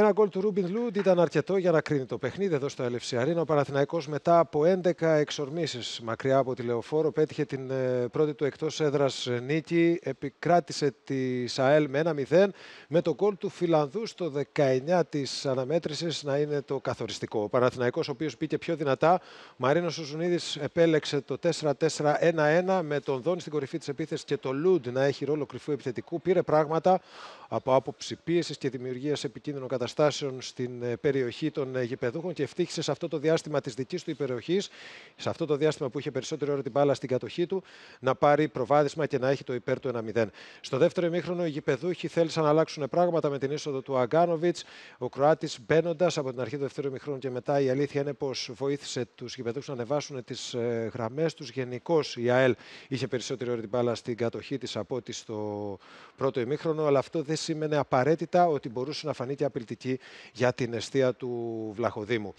Ένα γκολ του Ρούμπιν Λούντ ήταν αρκετό για να κρίνει το παιχνίδι εδώ στο LFC Arena. Ο Παναθηναϊκός μετά από 11 εξορμήσεις μακριά από τη Λεωφόρο πέτυχε την ε, πρώτη του εκτός έδρας ε, νίκη. Επικράτησε τη ΣΑΕΛ με 1-0 με το γκολ του Φιλανδού στο 19 της αναμέτρησης να είναι το καθοριστικό. Ο Παναθηναϊκός ο οποίος πήγε πιο δυνατά. Μαρίνος Σουζουνίδης επέλεξε το 4-4-1-1 με τον Δόνη στην κορυφή της επίθεσης και το Λούντ να έχει ρόλο κρυφού επιθετικού. Πήρε πράγματα από άποψη πίεσης και δημιουργίας επικίνδυνο καταστάσεων καταστάσεων στην ε, περιοχή των ε, γηπεδούχων και ευτύχησε σε αυτό το διάστημα της δικής του υπεροχής, σε αυτό το διάστημα που είχε περισσότερη ώρα την μπάλα στην κατοχή του, να πάρει προβάδισμα και να έχει το υπέρ του 1-0. Στο δεύτερο ημίχρονο, οι γηπεδούχοι θέλησαν να αλλάξουν πράγματα με την είσοδο του Αγκάνοβιτ. Ο Κροάτης μπαίνοντας από την αρχή του δεύτερου ημίχρονου και μετά, η αλήθεια είναι πως βοήθησε τους γηπεδούχους να ανεβάσουν τις ε, γραμμές τους. Γενικώς η ΑΕΛ είχε περισσότερη ώρα την μπάλα στην κατοχή της από ό,τι στο πρώτο ημίχρονο, αλλά αυτό δεν σήμαινε απαραίτητα ότι μπορούσε να φανεί και για την αιστεία του Βλαχοδήμου.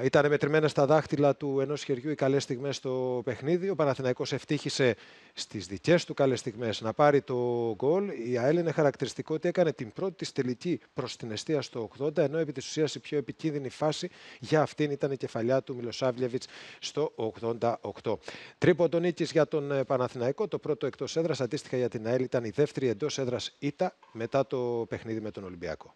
Ε, ήταν μετρημένα στα δάχτυλα του ενός χεριού οι καλές στιγμές στο παιχνίδι. Ο Παναθηναϊκός ευτύχησε στις δικές του καλές στιγμές να πάρει το γκολ. Η ΑΕΛ είναι χαρακτηριστικό ότι έκανε την πρώτη της τελική προς την αιστεία στο 80, ενώ επί της ουσίας η πιο επικίνδυνη φάση για αυτήν ήταν η κεφαλιά του Μιλοσάβλεβιτ στο 88. Τρίποντο νίκης για τον ε, Παναθηναϊκό. Το πρώτο εκτός έδρας, αντίστοιχα για την ΑΕΛ, ήταν η δεύτερη εντός έδρας ήττα μετά το παιχνίδι με τον Ολυμπιακό.